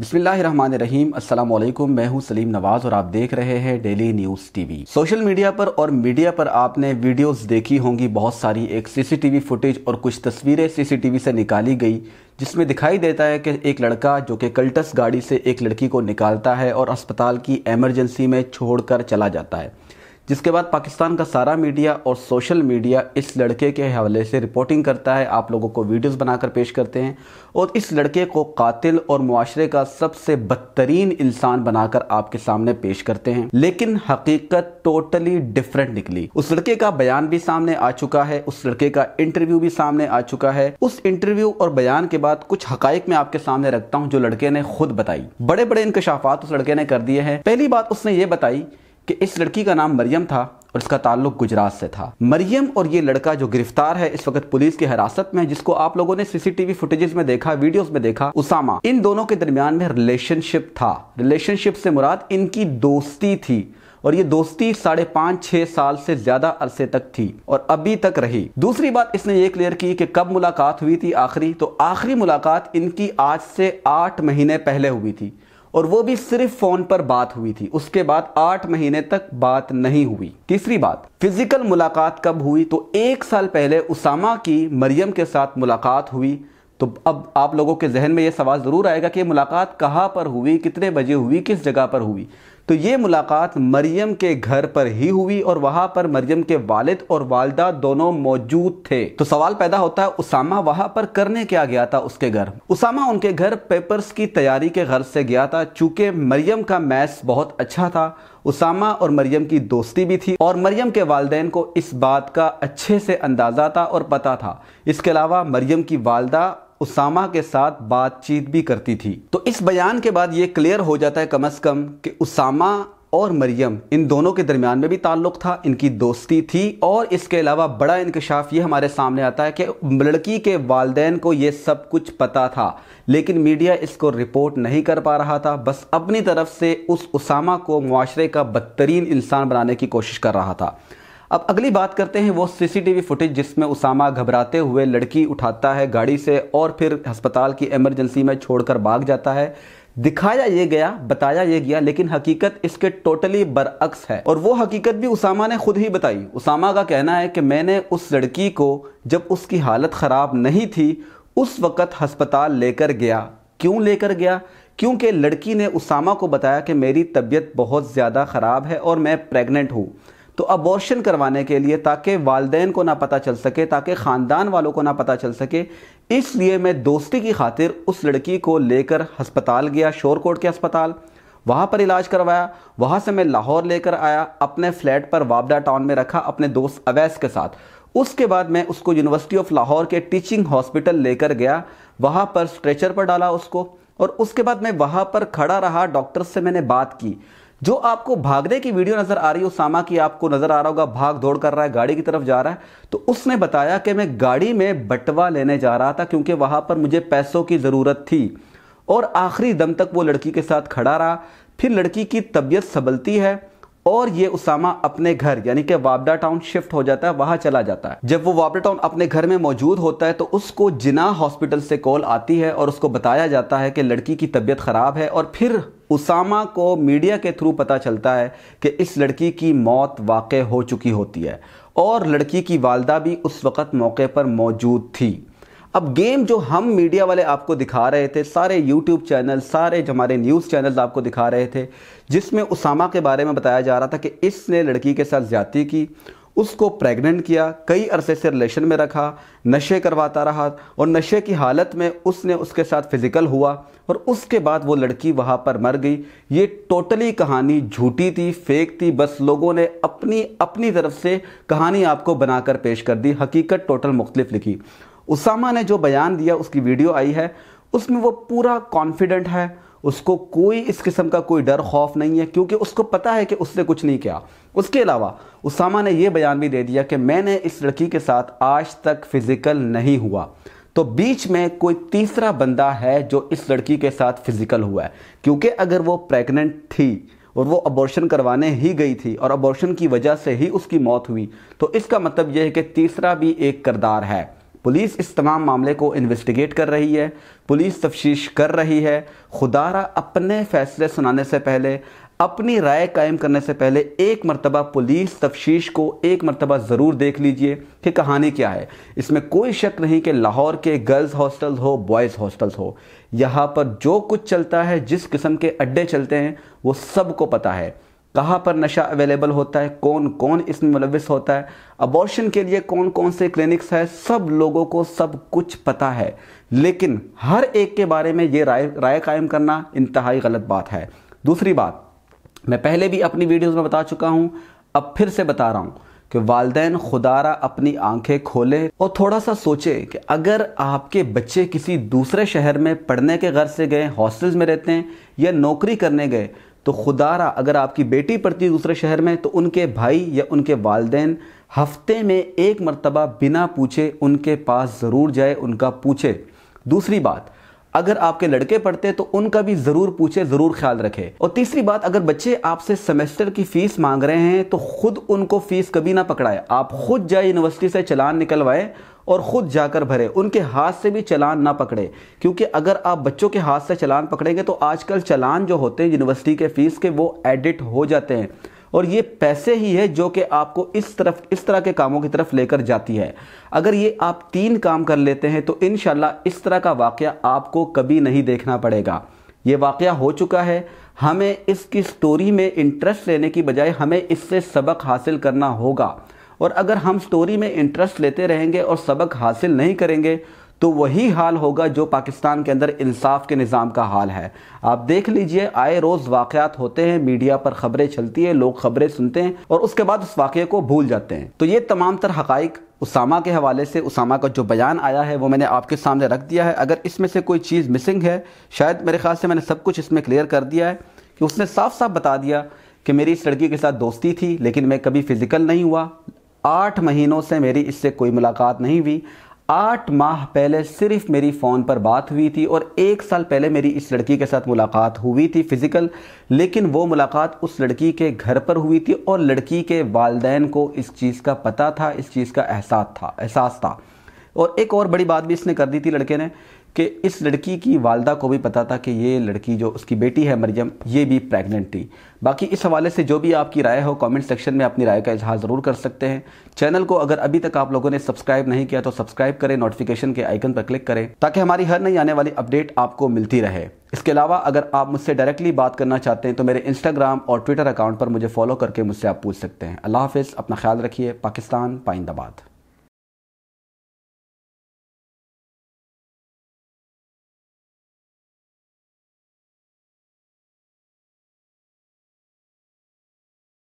बिस्मिल्लाम असलम मैं हूं सलीम नवाज़ और आप देख रहे हैं daily news TV social media पर और मीडिया पर आपने वीडियोस देखी होंगी बहुत सारी एक सीसीटीवी फुटेज और कुछ तस्वीरें सीसीटीवी से निकाली गई जिसमें दिखाई देता है कि एक लड़का जो कि कल्टस गाड़ी से एक लड़की को निकालता है और अस्पताल की एमरजेंसी में छोड़कर चला जाता है जिसके बाद पाकिस्तान का सारा मीडिया और सोशल मीडिया इस लड़के के हवाले से रिपोर्टिंग करता है आप लोगों को वीडियोस बनाकर पेश करते हैं और इस लड़के को कातिल और मुआरे का सबसे बदतरीन इंसान बनाकर आपके सामने पेश करते हैं लेकिन हकीकत टोटली डिफरेंट निकली उस लड़के का बयान भी सामने आ चुका है उस लड़के का इंटरव्यू भी सामने आ चुका है उस इंटरव्यू और बयान के बाद कुछ हक में आपके सामने रखता हूँ जो लड़के ने खुद बताई बड़े बड़े इंकशाफात उस लड़के ने कर दिए हैं पहली बात उसने ये बताई कि इस लड़की का नाम मरियम था और इसका ताल्लुक गुजरात से था मरियम और ये लड़का जो गिरफ्तार है इस वक्त पुलिस की हिरासत में जिसको आप लोगों ने सीसीटीवी फुटेजेस में देखा वीडियोस में देखा उसामा इन दोनों के दरमियान में रिलेशनशिप था रिलेशनशिप से मुराद इनकी दोस्ती थी और ये दोस्ती साढ़े पांच छह साल से ज़्यादा अरसे तक थी और अभी तक रही दूसरी बात इसने ये क्लियर की कि कब मुलाकात हुई थी आखिरी तो आखिरी मुलाकात इनकी आज से आठ महीने पहले हुई थी और वो भी सिर्फ फोन पर बात हुई थी उसके बाद आठ महीने तक बात नहीं हुई तीसरी बात फिजिकल मुलाकात कब हुई तो एक साल पहले उसामा की मरियम के साथ मुलाकात हुई तो अब आप लोगों के जहन में यह सवाल ज़रूर आएगा कि मुलाकात कहाँ पर हुई कितने बजे हुई किस जगह पर हुई तो ये मुलाकात मरियम के घर पर ही हुई और वहां पर मरियम के वालिद और वालदा दोनों मौजूद थे तो सवाल पैदा होता है उसामा वहां पर करने क्या गया था उसके घर उसामा उनके घर पेपर्स की तैयारी के गर्ज से गया था चूंकि मरियम का मैथ्स बहुत अच्छा था उसामा और मरियम की दोस्ती भी थी और मरियम के वालदेन को इस बात का अच्छे से अंदाज़ा था और पता था इसके अलावा मरियम की वालदा उसामा के साथ बातचीत भी करती थी तो इस बयान के बाद ये क्लियर हो जाता है कम अज़ कम कि उसामा और मरियम इन दोनों के दरमियान में भी ताल्लुक था इनकी दोस्ती थी और इसके अलावा बड़ा इंकशाफ ये हमारे सामने आता है कि लड़की के वालदेन को ये सब कुछ पता था लेकिन मीडिया इसको रिपोर्ट नहीं कर पा रहा था बस अपनी तरफ से उस उसामा को मुआरे का बदतरीन इंसान बनाने की कोशिश कर रहा था अब अगली बात करते हैं वो सीसीटीवी फुटेज जिसमें उसामा घबराते हुए लड़की उठाता है गाड़ी से और फिर अस्पताल की इमरजेंसी में छोड़कर भाग जाता है दिखाया ये गया बताया ये गया लेकिन हकीकत इसके टोटली बरअक्स है और वो हकीकत भी उसामा ने खुद ही बताई उसामा का कहना है कि मैंने उस लड़की को जब उसकी हालत ख़राब नहीं थी उस वक़्त हस्पताल लेकर गया क्यों लेकर गया क्योंकि लड़की ने उसामा को बताया कि मेरी तबीयत बहुत ज़्यादा ख़राब है और मैं प्रेग्नेंट हूँ तो अबॉर्शन करवाने के लिए ताकि वालदेन को ना पता चल सके ताकि ख़ानदान वालों को ना पता चल सके इसलिए मैं दोस्ती की खातिर उस लड़की को लेकर हस्पताल गया शोरकोट के अस्पताल वहाँ पर इलाज करवाया वहाँ से मैं लाहौर लेकर आया अपने फ्लैट पर वाबडा टाउन में रखा अपने दोस्त अवैस के साथ उसके बाद मैं उसको यूनिवर्सिटी ऑफ लाहौर के टीचिंग हॉस्पिटल लेकर गया वहाँ पर स्ट्रेचर पर डाला उसको और उसके बाद मैं वहाँ पर खड़ा रहा डॉक्टर से मैंने बात की जो आपको भागने की वीडियो नजर आ रही हो सामा की आपको नजर आ रहा होगा भाग दौड़ कर रहा है गाड़ी की तरफ जा रहा है तो उसने बताया कि मैं गाड़ी में बटवा लेने जा रहा था क्योंकि वहां पर मुझे पैसों की जरूरत थी और आखिरी दम तक वो लड़की के साथ खड़ा रहा फिर लड़की की तबीयत संभलती है और ये उसामा अपने घर यानी कि वाबडा टाउन शिफ्ट हो जाता है वहां चला जाता है जब वो वाबडा टाउन अपने घर में मौजूद होता है तो उसको जिना हॉस्पिटल से कॉल आती है और उसको बताया जाता है कि लड़की की तबीयत खराब है और फिर उसामा को मीडिया के थ्रू पता चलता है कि इस लड़की की मौत वाक़ हो चुकी होती है और लड़की की वालदा भी उस वक़्त मौके पर मौजूद थी अब गेम जो हम मीडिया वाले आपको दिखा रहे थे सारे यूट्यूब चैनल सारे हमारे न्यूज़ चैनल आपको दिखा रहे थे जिसमें उसामा के बारे में बताया जा रहा था कि इसने लड़की के साथ ज्यादा की उसको प्रेग्नेंट किया कई अरसे से रिलेशन में रखा नशे करवाता रहा और नशे की हालत में उसने उसके साथ फिज़िकल हुआ और उसके बाद वो लड़की वहाँ पर मर गई ये टोटली कहानी झूठी थी फेक थी बस लोगों ने अपनी अपनी तरफ से कहानी आपको बनाकर पेश कर दी हकीकत टोटल मुख्तलिफ लिखी उसामा ने जो बयान दिया उसकी वीडियो आई है उसमें वो पूरा कॉन्फिडेंट है उसको कोई इस किस्म का कोई डर खौफ नहीं है क्योंकि उसको पता है कि उसने कुछ नहीं किया उसके अलावा उसामा ने यह बयान भी दे दिया कि मैंने इस लड़की के साथ आज तक फिज़िकल नहीं हुआ तो बीच में कोई तीसरा बंदा है जो इस लड़की के साथ फिज़िकल हुआ है क्योंकि अगर वो प्रेग्नेंट थी और वो अबॉर्शन करवाने ही गई थी और अबॉर्शन की वजह से ही उसकी मौत हुई तो इसका मतलब यह है कि तीसरा भी एक करदार है पुलिस इस तमाम मामले को इन्वेस्टिगेट कर रही है पुलिस तफ्तीश कर रही है खुदारा अपने फैसले सुनाने से पहले अपनी राय कायम करने से पहले एक मरतबा पुलिस तफ्तीश को एक मरतबा ज़रूर देख लीजिए कि कहानी क्या है इसमें कोई शक नहीं कि लाहौर के गर्ल्स हॉस्टल हो बॉयज़ हॉस्टल हो यहाँ पर जो कुछ चलता है जिस किस्म के अड्डे चलते हैं वो सबको पता है कहाँ पर नशा अवेलेबल होता है कौन कौन इसमें मुलविस होता है अबॉर्शन के लिए कौन कौन से क्लिनिक्स है सब लोगों को सब कुछ पता है लेकिन हर एक के बारे में ये राय राय कायम करना इंतहाई गलत बात है दूसरी बात मैं पहले भी अपनी वीडियोज़ में बता चुका हूँ अब फिर से बता रहा हूँ कि वालदेन खुदारा अपनी आंखें खोले और थोड़ा सा सोचे कि अगर आपके बच्चे किसी दूसरे शहर में पढ़ने के घर से गए हॉस्टल्स में रहते हैं या नौकरी करने गए तो खुदारा अगर आपकी बेटी पढ़ती है दूसरे शहर में तो उनके भाई या उनके वालदेन हफ्ते में एक मरतबा बिना पूछे उनके पास ज़रूर जाए उनका पूछे दूसरी बात अगर आपके लड़के पढ़ते तो उनका भी ज़रूर पूछे ज़रूर ख्याल रखे और तीसरी बात अगर बच्चे आपसे सेमेस्टर की फ़ीस मांग रहे हैं तो खुद उनको फ़ीस कभी ना पकड़ाए आप खुद जाए यूनिवर्सिटी से चलान निकलवाएं और ख़ुद जाकर भरे उनके हाथ से भी चलान ना पकड़े क्योंकि अगर आप बच्चों के हाथ से चलान पकड़ेंगे तो आजकल चलान जो होते हैं यूनिवर्सिटी के फ़ीस के वो एडिट हो जाते हैं और ये पैसे ही है जो कि आपको इस तरफ इस तरह के कामों की तरफ लेकर जाती है अगर ये आप तीन काम कर लेते हैं तो इन इस तरह का वाक़ आपको कभी नहीं देखना पड़ेगा ये वाक़ हो चुका है हमें इसकी स्टोरी में इंटरेस्ट लेने की बजाय हमें इससे सबक हासिल करना होगा और अगर हम स्टोरी में इंटरेस्ट लेते रहेंगे और सबक हासिल नहीं करेंगे तो वही हाल होगा जो पाकिस्तान के अंदर इंसाफ के निज़ाम का हाल है आप देख लीजिए आए रोज़ वाक़ात होते हैं मीडिया पर खबरें चलती है लोग खबरें सुनते हैं और उसके बाद उस वाक़े को भूल जाते हैं तो ये तमाम तर हकाइक उसामा के हवाले से उसामा का जो बयान आया है वो मैंने आपके सामने रख दिया है अगर इसमें से कोई चीज़ मिसिंग है शायद मेरे ख्याल से मैंने सब कुछ इसमें क्लियर कर दिया है कि उसने साफ साफ बता दिया कि मेरी इस लड़की के साथ दोस्ती थी लेकिन मैं कभी फ़िज़िकल नहीं हुआ आठ महीनों से मेरी इससे कोई मुलाकात नहीं हुई आठ माह पहले सिर्फ मेरी फ़ोन पर बात हुई थी और एक साल पहले मेरी इस लड़की के साथ मुलाकात हुई थी फ़िज़िकल लेकिन वो मुलाकात उस लड़की के घर पर हुई थी और लड़की के वालदेन को इस चीज़ का पता था इस चीज़ का एहसास था एहसास था और एक और बड़ी बात भी इसने कर दी थी लड़के ने कि इस लड़की की वालदा को भी पता था कि ये लड़की जो उसकी बेटी है मरियम ये भी प्रेग्नेंट थी बाकी इस हवाले से जो भी आपकी राय हो कमेंट सेक्शन में अपनी राय का इजहार ज़रूर कर सकते हैं चैनल को अगर अभी तक आप लोगों ने सब्सक्राइब नहीं किया तो सब्सक्राइब करें नोटिफिकेशन के आइकन पर क्लिक करें ताकि हमारी हर नई आने वाली अपडेट आपको मिलती रहे इसके अलावा अगर आप मुझसे डायरेक्टली बात करना चाहते हैं तो मेरे इंस्टाग्राम और ट्विटर अकाउंट पर मुझे फॉलो करके मुझसे आप पूछ सकते हैं अल्लाह हाफिज़ अपना ख्याल रखिए पाकिस्तान पाइंदाबाद